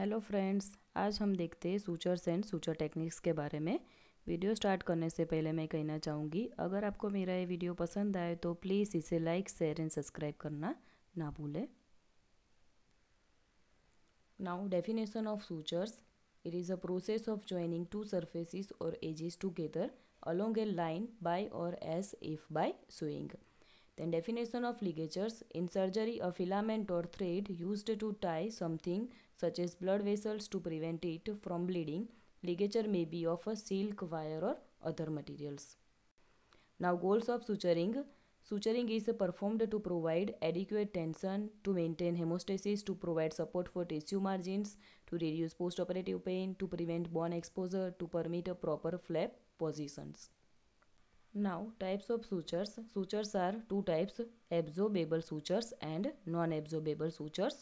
Hello friends आज हम देखते हैं सूचर्स एंड सूचर टेक्निक्स के बारे में वीडियो स्टार्ट करने से पहले मैं कहना चाहूँगी अगर आपको मेरा ये वीडियो पसंद आए तो प्लीज़ इसे लाइक शेयर एंड सब्सक्राइब करना ना भूलें now definition of sutures it is a process of joining two surfaces or edges together along a line by or as if by sewing Then definition of ligatures. In surgery, a filament or thread used to tie something such as blood vessels to prevent it from bleeding. Ligature may be of a silk, wire or other materials. Now goals of suturing. Suturing is performed to provide adequate tension, to maintain hemostasis, to provide support for tissue margins, to reduce postoperative pain, to prevent bone exposure, to permit a proper flap positions. Now types of sutures. Sutures are two types absorbable sutures and non-absorbable sutures.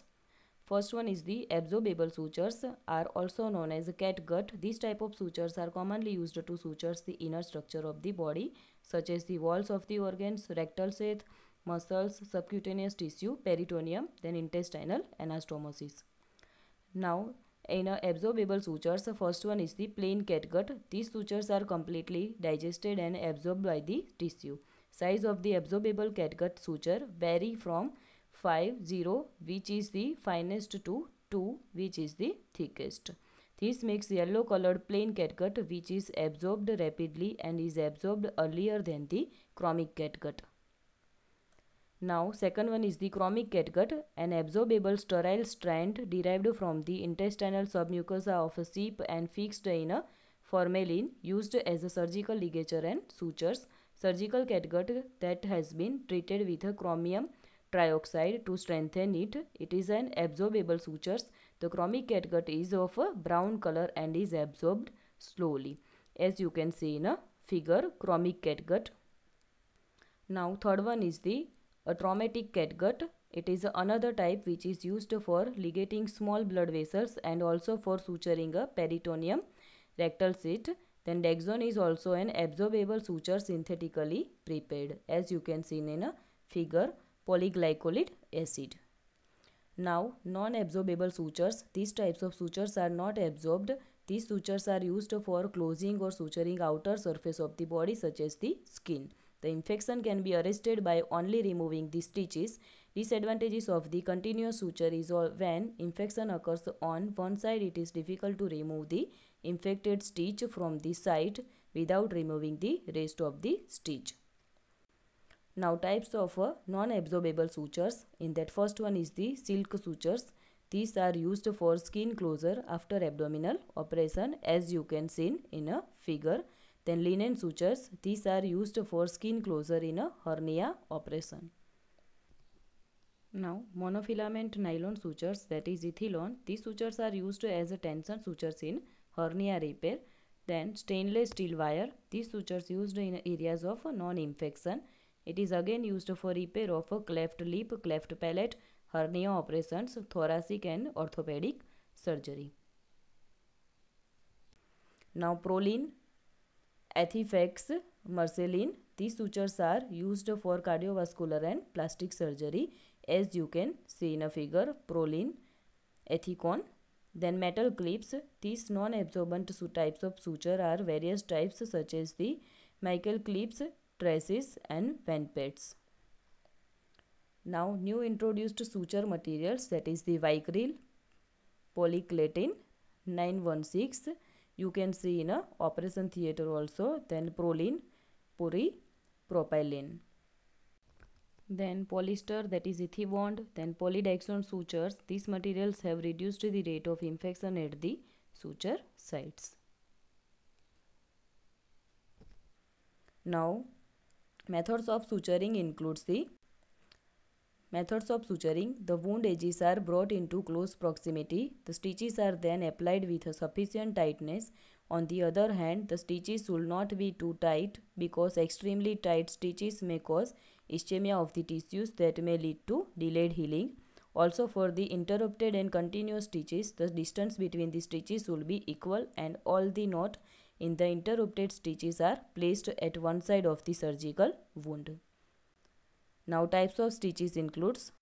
First one is the absorbable sutures are also known as catgut. These type of sutures are commonly used to sutures the inner structure of the body such as the walls of the organs, rectal sac, muscles, subcutaneous tissue, peritoneum, then intestinal anastomosis. Now in a absorbable sutures. The first one is the plain catgut. These sutures are completely digested and absorbed by the tissue. Size of the absorbable catgut suture vary from 5 0 which is the finest to 2 which is the thickest. This makes yellow colored plain catgut which is absorbed rapidly and is absorbed earlier than the chromic catgut. Now second one is the chromic catgut, an absorbable sterile strand derived from the intestinal submucosa of a sheep and fixed in a formalin used as a surgical ligature and sutures. Surgical catgut that has been treated with a chromium trioxide to strengthen it. It is an absorbable sutures. The chromic catgut is of a brown color and is absorbed slowly. As you can see in a figure, chromic catgut. Now third one is the a traumatic catgut, it is another type which is used for ligating small blood vessels and also for suturing a peritoneum, rectal seat. Then Dexon is also an absorbable suture synthetically prepared as you can see in a figure polyglycolide acid. Now non-absorbable sutures, these types of sutures are not absorbed. These sutures are used for closing or suturing outer surface of the body such as the skin. The infection can be arrested by only removing the stitches. Disadvantages of the continuous suture is when infection occurs on one side it is difficult to remove the infected stitch from the site without removing the rest of the stitch. Now types of uh, non-absorbable sutures. In that first one is the silk sutures. These are used for skin closure after abdominal operation as you can see in a figure. Then linen sutures, these are used for skin closure in a hernia operation. Now monofilament nylon sutures that is ethylon, these sutures are used as a tension sutures in hernia repair. Then stainless steel wire, these sutures used in areas of non-infection. It is again used for repair of cleft lip, cleft palate, hernia operations, thoracic and orthopedic surgery. Now proline, Ethifex, Mercelin, these sutures are used for cardiovascular and plastic surgery as you can see in a figure, Proline, Ethicon. Then metal clips, these non-absorbent types of suture are various types such as the Michael clips, traces and Penpads. Now new introduced suture materials that is the Vicryl, Polycletin, 916, you can see in a operation theater also then proline puri propylene then polyester that is ethy then polydextron sutures these materials have reduced the rate of infection at the suture sites now methods of suturing includes the Methods of suturing. The wound edges are brought into close proximity. The stitches are then applied with a sufficient tightness. On the other hand, the stitches should not be too tight because extremely tight stitches may cause ischemia of the tissues that may lead to delayed healing. Also for the interrupted and continuous stitches, the distance between the stitches will be equal and all the knot in the interrupted stitches are placed at one side of the surgical wound. Now types of stitches includes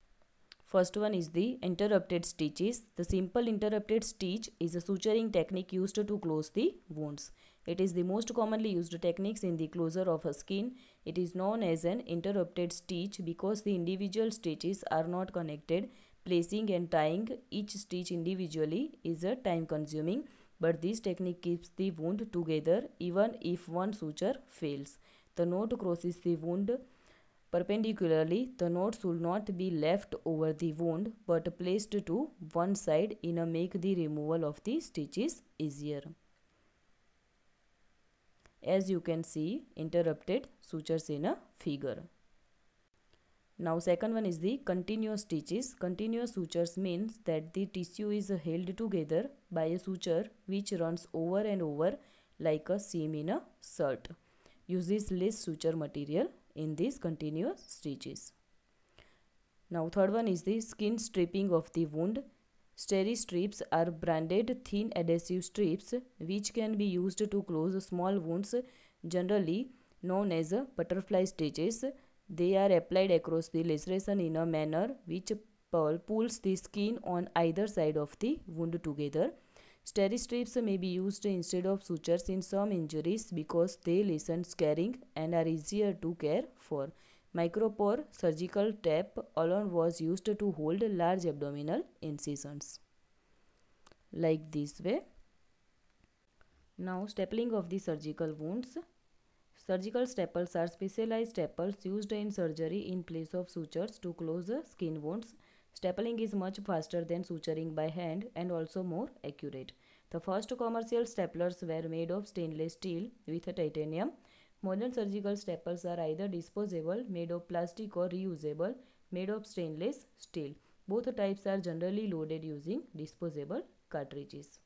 First one is the interrupted stitches. The simple interrupted stitch is a suturing technique used to close the wounds. It is the most commonly used techniques in the closure of a skin. It is known as an interrupted stitch because the individual stitches are not connected. Placing and tying each stitch individually is a time consuming but this technique keeps the wound together even if one suture fails. The knot crosses the wound Perpendicularly, the knots will not be left over the wound but placed to one side in a make the removal of the stitches easier. As you can see, interrupted sutures in a figure. Now second one is the continuous stitches. Continuous sutures means that the tissue is held together by a suture which runs over and over like a seam in a shirt. Uses less suture material in these continuous stitches. Now third one is the skin stripping of the wound. Steri strips are branded thin adhesive strips which can be used to close small wounds generally known as butterfly stitches. They are applied across the laceration in a manner which pulls the skin on either side of the wound together steri strips may be used instead of sutures in some injuries because they lessen scarring and are easier to care for. Micropore surgical tape alone was used to hold large abdominal incisions. Like this way. Now stapling of the surgical wounds. Surgical staples are specialized staples used in surgery in place of sutures to close skin wounds Stapling is much faster than suturing by hand and also more accurate. The first commercial staplers were made of stainless steel with titanium. Modern surgical staples are either disposable, made of plastic or reusable, made of stainless steel. Both types are generally loaded using disposable cartridges.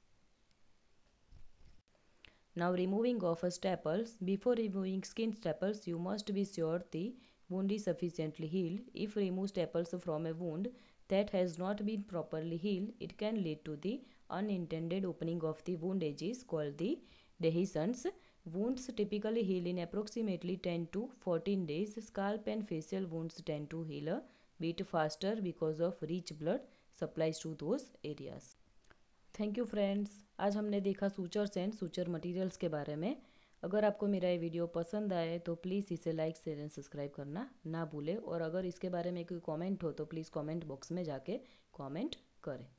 Now removing of staples. Before removing skin staples, you must be sure the wound is sufficiently healed. If remove staples from a wound, that has not been properly healed, it can lead to the unintended opening of the wound edges called the dehiscence. Wounds typically heal in approximately 10 to 14 days. Scalp and facial wounds tend to heal a bit faster because of rich blood supplies to those areas. Thank you friends. आज हमने देखा sutures and suture materials के बारे में अगर आपको मेरा ये वीडियो पसंद आए तो प्लीज़ इसे लाइक शेयर एंड सब्सक्राइब करना ना भूलें और अगर इसके बारे में कोई कमेंट हो तो प्लीज़ कमेंट बॉक्स में जाके कमेंट करें